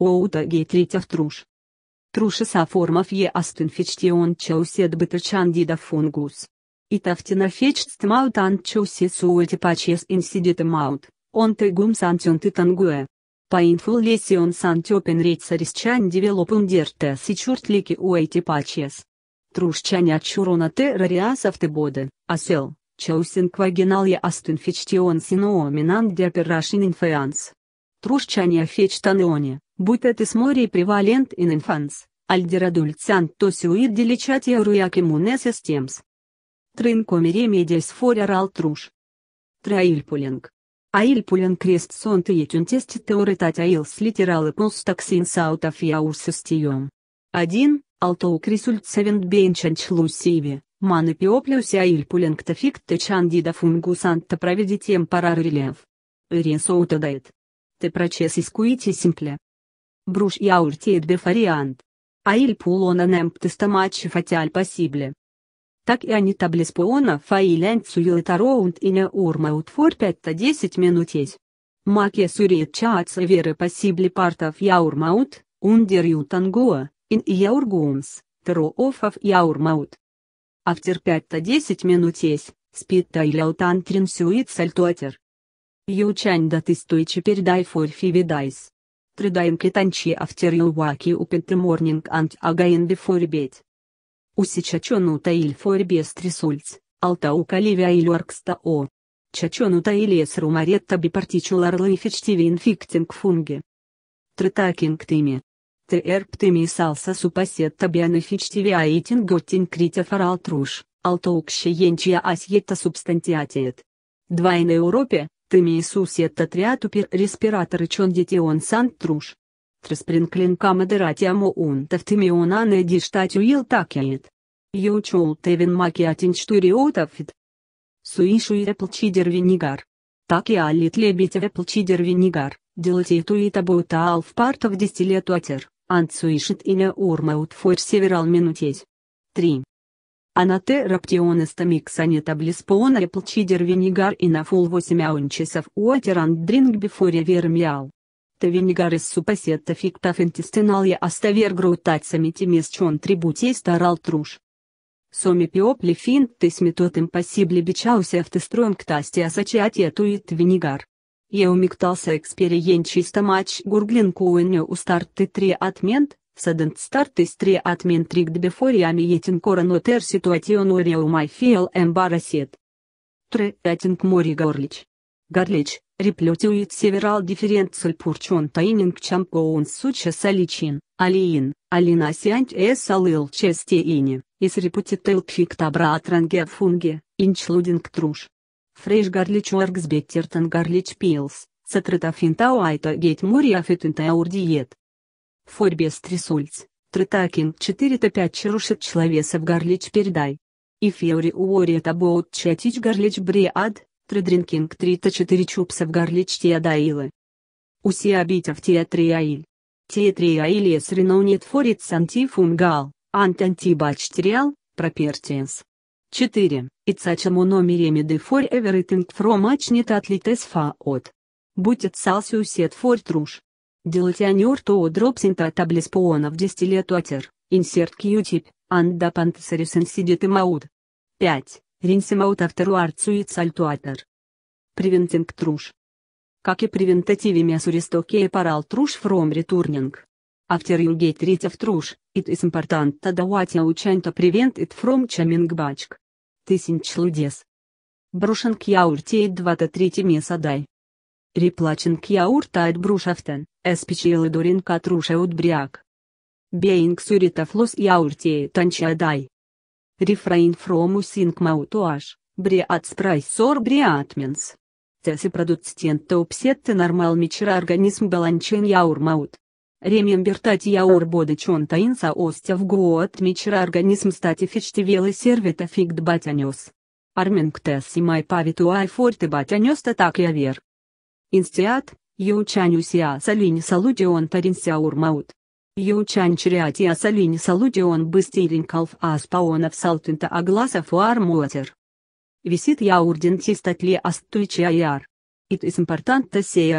Оута гетритов труш. Трушеса формов е астенфечтион чаусет бытачандида фунгус. И тафтинафечт маут анчаусе суэти пачес инсидита маут, он тегум сантюнты тангуэ. По инфулесион сантёпен рейцарис чан си чуртлики уэти пачес. Труш Трушчаня чурона террориасов тебоде, асел, чаусин квагинале астенфечтион синооминан деперашин инфеанс. фечтан фечтанеоне. Butetis mori prevalent in infants, alder adults antosiuid deliciatia ruiac immune systems. Trincome remedies for oral truș. Trailpuling. Ailpuling crest sunt ietintesti teoritatea ils literale pus toxin saut afia ursustium. 1. Altouk result savent beincench lusivi, manipioplius ailpuling taficte candida fungusanta praveditiem parar reliev. Рин соутадает. Ты процесс искуити симпле. Bruș и urțiet de фариант. А иль пулона немптыста матчи фатяль пасибле. Так и они таблеспуона фаилянь цуилитароунд и не урмаут фор 5-10 минут есть. Маке сурит чаац веры пасибли партов яурмаут, ундер ютангуа, ин и яургумс, офов яурмаут. Автер 5-10 минут есть, спит тайляутан тринсюит сальтуатер. Ючань да ты стойче передай форфи видайс. Trydaim ketanchi after you wake up in the morning and again before bed. Усичачонута иль форбест ресульц, алтаука ливя иль оркста о. Чачонута илес румаретта бипартичулар лайфечтиви инфиктинг фунги. Тритакинг тими. Трерп тими салса супасетта бианафичтиви аитинг оттинг критя фаралтруш, алтоукще енчия асьетта субстантиатиет. Двойной Европе, теми Иисусиетта триатупи респираторы чондитион сант труш. Троспринклин камадератиамо унта в тимиона не диштатюил такиет. Йоучол тевин Маки макиатин отафит. Суишу и эплчидер винигар. Так и алит лебедь эплчидер винигар, партов туита бута алфпартов десятилетуатер, анцуишит ине урмаут фор северал минутеть. 3 анатераптионистомиксанет облиспон эплчидер винигар и нафул 8 аунчисов уотеран дринг бифори вермиал. Тавинигар из супасетта фиктов интестинал я оставер грутацами тимес чон трибутей старал труш. Соми пиопли фин тыс метод импосибли бичауся автостроем к тасти асачиате туит винигар. Я умиктался экспериен чисто матч гурглин куэню у старты три отмент, Sedent start is 3 at min tricked before I'm eating or another situation or you my feel embarrassed. 3. Eating more garlic. Garlic, repluteuit several different sulpurchon taining champions such as alichin, aliin, alinasiant es alil chesteini, is reputatel pictabra atrange fungi, including trush. Fresh garlic works better than garlic pills, satratafinta white get more of it into our diet. Форбес трисульц, третакин 4-5 чарушек человесов горлич передай. И феори уорит абоут чатич горлич бриад, тредринкинг 3-4 чупсов горлич теодаилы. Уси обитов театриаиль. Театриаиль с ренонит форит сантифунгал, антантибачтериал, пропертиенс. 4. Ицачему номере меды for everything from ачнит атлитес от. Будет салсиусет for труш. Делатионер то дропсинта таблиспонов десятилетуатер, инсерт кьютип, анда пантесарис инсидит и маут. 5. Ринсимаут авторуарцуит сальтуатер. Превентинг труш. Как и мясуристоке и парал труш фром ретурнинг. After you get rid of труш, it is important that what you ит фром чаминг бачк. from coming back. Тысяч чудес. Брошенг яуртеет 23 месадай. Replacing yaurt uit broerschaften, especially during katrushutbriak. Being suritaf los yaurtie tanchadai. Refrain from using mouthwash, briat sprays or briatments. Теси продуцентта упсетте нормал мечра организм баланчен яур маут. Ремембер тати яур боды чон таинса остя в гуот мечра организм стати фичтевелы сервита фигд батянес. Арминг теси май павиту ай форты батянес так я вер. Инстиат, Ючань Усиа Салини Салудион Таринсяур Маут. Ючань Чриатия Салини Салудион Быстеренькалф Аспаонов Салтынта Агласов Уармуатер. Висит я орден тистатли астуйчи аяр. It is important to say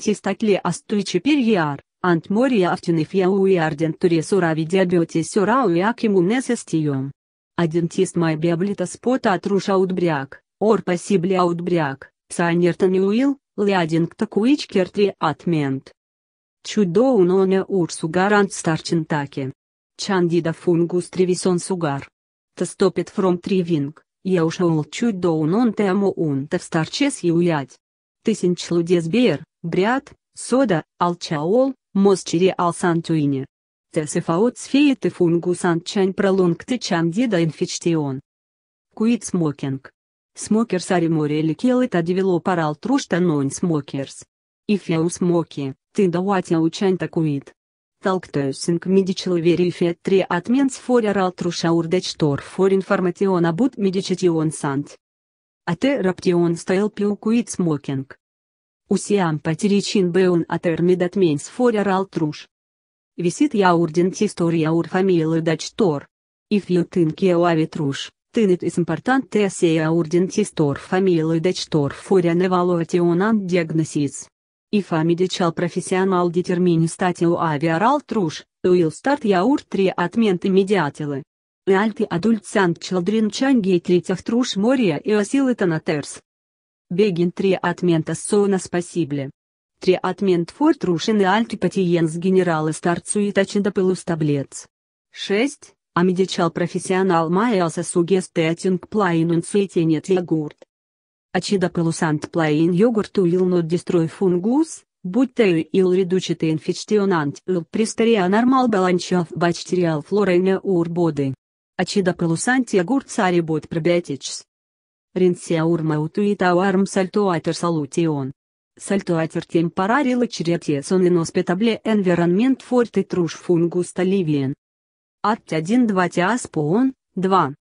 тистатли астуйчи перьяр, and мория автиниф я уярден туре сурави диабете сурау якиму несестием. Адентист май биаблита спота отруша аутбряк, ор пасибли аутбряк, псайнертан уил, Лядинг Leadingta Quicker 3 Atment. Ciudounonia Ursugar and Starcintake. Candida fungus trivison sugar. Тестопит фром Triving, я ушел чуть до унон тему унта в старчес и улять. Тысяч лудес бер, брят, сода, алчаол, мосчери алсантуине. Тесифаот сфеет и фунгус анчань ты чандида инфичтион. Куит смокинг. Smokers are more likely to develop oral trust than non-smokers. If you smoke, ты what you chant quit. Talk to using medical verify treatments for oral trust or store for information about medication and a theraption style you quit smoking. Усиам потеричин беун атермидат менс for oral trust. Висит я урден история ур фамилы дачтор. If you think you have it rush. Tânăt es importante sea urgentistor familiei deci torfuri în evaluationan diagnosis. IFA medical profesional determini statiu aviaral truș, uil start iaur triatmente mediatile. Alti adulți and children changi tritях truș moria и осилы тонатers. Begin triatmenta sona spasible. Triatment for truș и alti patiens generale start suitacinda pilus tablets. 6. Amedical Professional Miles Suggesting Plain Insulated Yogurt. Acida Pelusant Plain Yogurt Will Not Destroy Fungus, Buttery Il Reduced Infectionant Il Pristeria Normal Balance of Bacterial Flora in Our Body. Acida Pelusant Yogurt Saribot Probiotics. Rinsia Urma Utuita Arm Saltuater Solution. Saltuater Temporary Laceratiason in Hospitable Environment Forte Trush Fungus Olivian. Атти 1 2 тиаспоон, 2.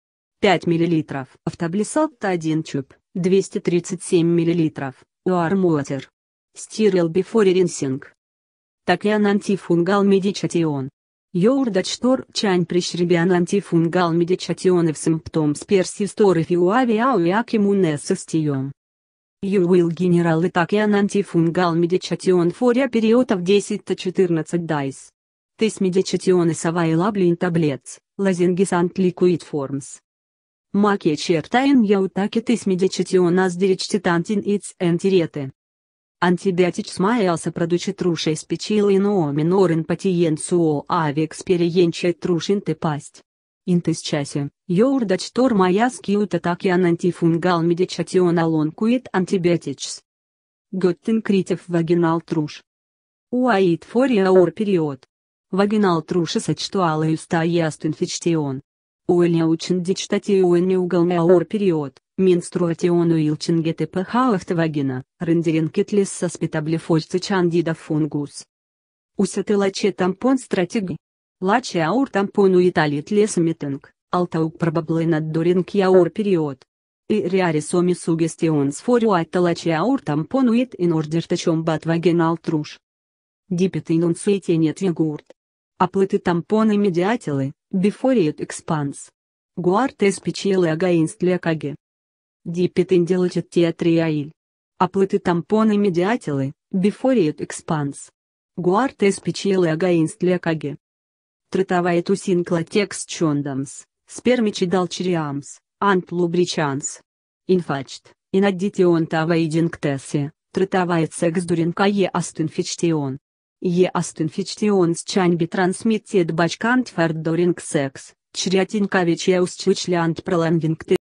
5 мл. Автоблисалт 1 чуб, 237 мл. Уармуатер. Стирил before ринсинг. Такиан антифунгал медичатион. Йордачтор чань пришребян антифунгал в симптом симптомс персисторов и уавиауяк иммунесостием. Ювил генерал и такиан антифунгал медичатион фория периодов 10-14 дайс. Тесмедичатион и сова и лаблин таблец, лазингисант ликуид формс. Макия чертаин яутаки тесмедичатион аздеричтитантин иц энтиреты. Антибиотич смаялся продучит спечил ино и ноомин орен патиенцуо авиэкспериенчает трушин ты пасть. Интыс часе, йоурдач тор маяс киута такиан антифунгал медичатион алон куит антибиотичс. Готтен критив вагинал труш. Уаит фория ор период. Вагинал трушес очтуала юста ястинфичтион. Уэльня учен дичтати уэльня уголня ор период, менструатион уилчен гетепха вагина. рендерен кетлес соспитабли фольцы чандида фунгус. Усяты лаче тампон стратеги. Лаче аур тампону италит лесмитинг, алтаук пробаблы над доринг яур период. И реарисоми сугестион форуат атталаче аур тампонуит и нордертачом бат вагинал труш. Дипет инунсейтенет вигурт. Оплыты тампоны медиатилы, бифориет, экспанс, expands. Гуарте спичилы агаинст лекаги. Дипит инделочит театриаиль. Оплыты тампоны медиатилы, бифориет, экспанс, expands. Гуарте спичилы агаинст лекаги. Тротовая тусинкла текст чондамс, спермичи далчериамс, ант лубричанс. Инфачт, инаддитион тава идингтесси, тротовая секс дуринкае астинфичтион. Е Естинфекционсчань битрансмитет бачкант фердорингсекс, чрятинковичеус чучлянт пролангингты.